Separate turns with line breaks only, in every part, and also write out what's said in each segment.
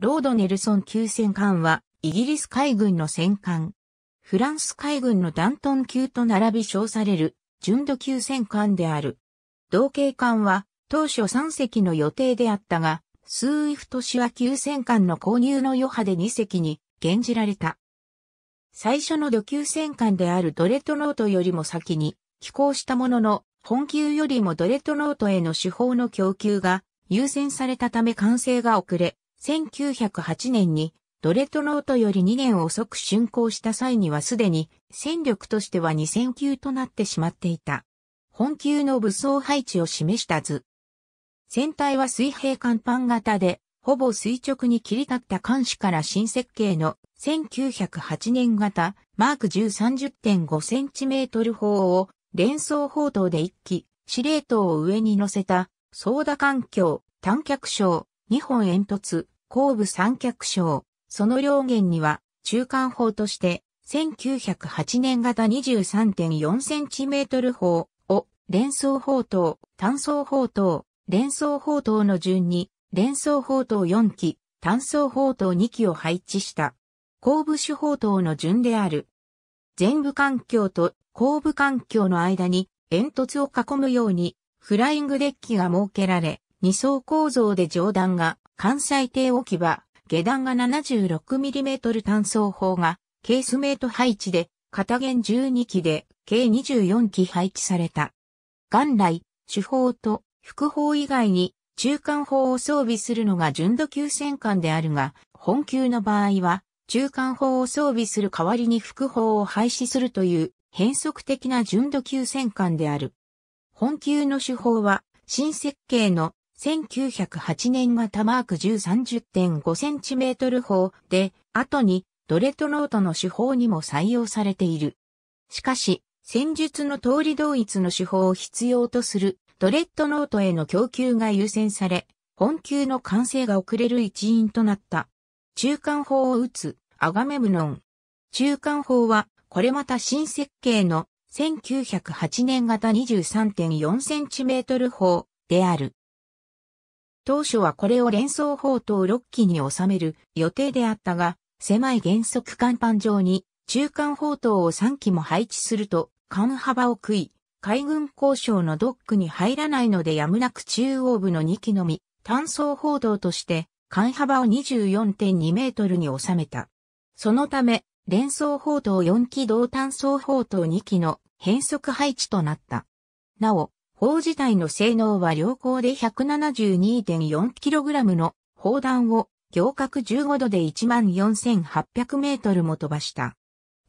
ロードネルソン級戦艦は、イギリス海軍の戦艦。フランス海軍のダントン級と並び称される、純度級戦艦である。同型艦は、当初3隻の予定であったが、スーイフト氏は級戦艦の購入の余波で2隻に、減じられた。最初の土級戦艦であるドレッドノートよりも先に、寄港したものの、本級よりもドレッドノートへの手法の供給が優先されたため完成が遅れ、1908年にドレトノートより2年遅く竣工した際にはすでに戦力としては2000級となってしまっていた。本級の武装配置を示した図。船体は水平甲板型で、ほぼ垂直に切り立った艦首から新設計の1908年型マーク1030.5センチメートル砲を連装砲塔で一機、司令塔を上に乗せた、操舵環境、短脚章、2本煙突、後部三脚章、その両舷には、中間砲として、1908年型2 3 4センチメートル砲を、連装砲塔、単装砲塔、連装砲塔の順に、連装砲塔4機、単装砲塔2機を配置した。後部手砲塔の順である。全部環境と後部環境の間に煙突を囲むようにフライングデッキが設けられ、二層構造で上段が関西艇置き場、下段が 76mm 単装砲がケースメイト配置で片弦12機で計24機配置された。元来、主砲と副砲以外に中間砲を装備するのが純度級戦艦であるが、本級の場合は中間砲を装備する代わりに副砲を廃止するという変則的な純度級戦艦である。本級の手法は新設計の1908年型マーク1030.5センチメートル砲で、後にドレッドノートの手法にも採用されている。しかし、戦術の通り同一の手法を必要とするドレッドノートへの供給が優先され、本級の完成が遅れる一因となった。中間砲を撃つアガメムノン。中間砲は、これまた新設計の1908年型 23.4cm 砲である。当初はこれを連想砲塔6機に収める予定であったが、狭い原則甲板上に中間砲塔を3機も配置すると、間幅を食い、海軍交渉のドックに入らないのでやむなく中央部の2機のみ、単装砲塔として間幅を24.2メートルに収めた。そのため、連装砲塔4機同単装砲塔2機の変則配置となった。なお、砲自体の性能は良好で 172.4kg の砲弾を行角15度で14,800メートルも飛ばした。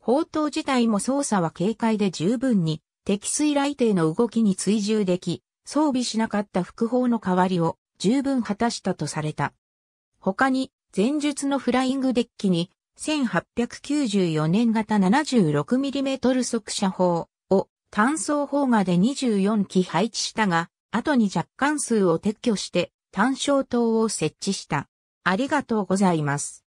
砲塔自体も操作は軽快で十分に敵水雷艇の動きに追従でき、装備しなかった副砲の代わりを十分果たしたとされた。他に、前述のフライングデッキに、1894年型 76mm 速射砲、単装砲画で24機配置したが、後に若干数を撤去して単焦灯を設置した。ありがとうございます。